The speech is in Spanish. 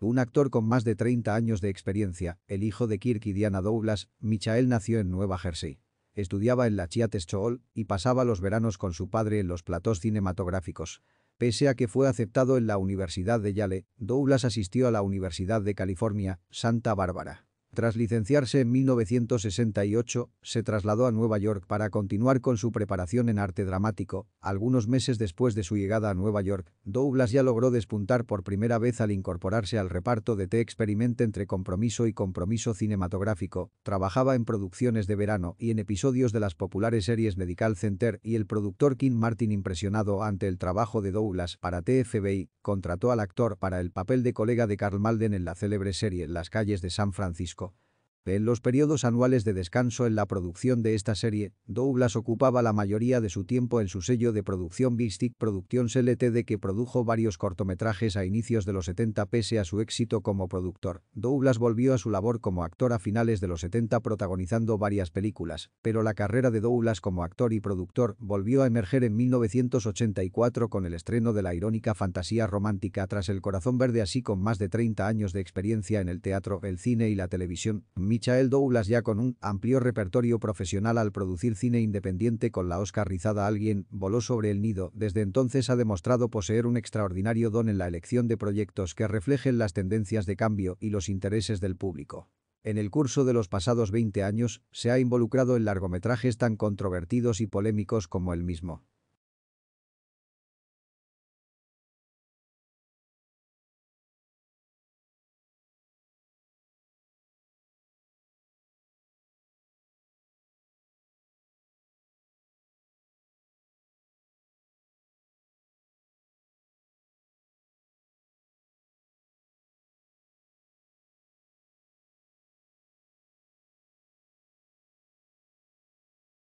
Un actor con más de 30 años de experiencia, el hijo de Kirk y Diana Douglas, Michael nació en Nueva Jersey. Estudiaba en la Chiates Chool y pasaba los veranos con su padre en los platós cinematográficos. Pese a que fue aceptado en la Universidad de Yale, Douglas asistió a la Universidad de California, Santa Bárbara. Tras licenciarse en 1968, se trasladó a Nueva York para continuar con su preparación en arte dramático. Algunos meses después de su llegada a Nueva York, Douglas ya logró despuntar por primera vez al incorporarse al reparto de T Experiment entre compromiso y compromiso cinematográfico. Trabajaba en producciones de verano y en episodios de las populares series Medical Center y el productor King Martin impresionado ante el trabajo de Douglas para TFBI, contrató al actor para el papel de colega de Carl Malden en la célebre serie Las calles de San Francisco. En los periodos anuales de descanso en la producción de esta serie, Douglas ocupaba la mayoría de su tiempo en su sello de producción Big Stick Productions LTD que produjo varios cortometrajes a inicios de los 70 pese a su éxito como productor. Douglas volvió a su labor como actor a finales de los 70 protagonizando varias películas, pero la carrera de Douglas como actor y productor volvió a emerger en 1984 con el estreno de la irónica fantasía romántica Tras el corazón verde así con más de 30 años de experiencia en el teatro, el cine y la televisión. Michael Douglas ya con un amplio repertorio profesional al producir cine independiente con la Oscar rizada Alguien voló sobre el nido, desde entonces ha demostrado poseer un extraordinario don en la elección de proyectos que reflejen las tendencias de cambio y los intereses del público. En el curso de los pasados 20 años, se ha involucrado en largometrajes tan controvertidos y polémicos como el mismo.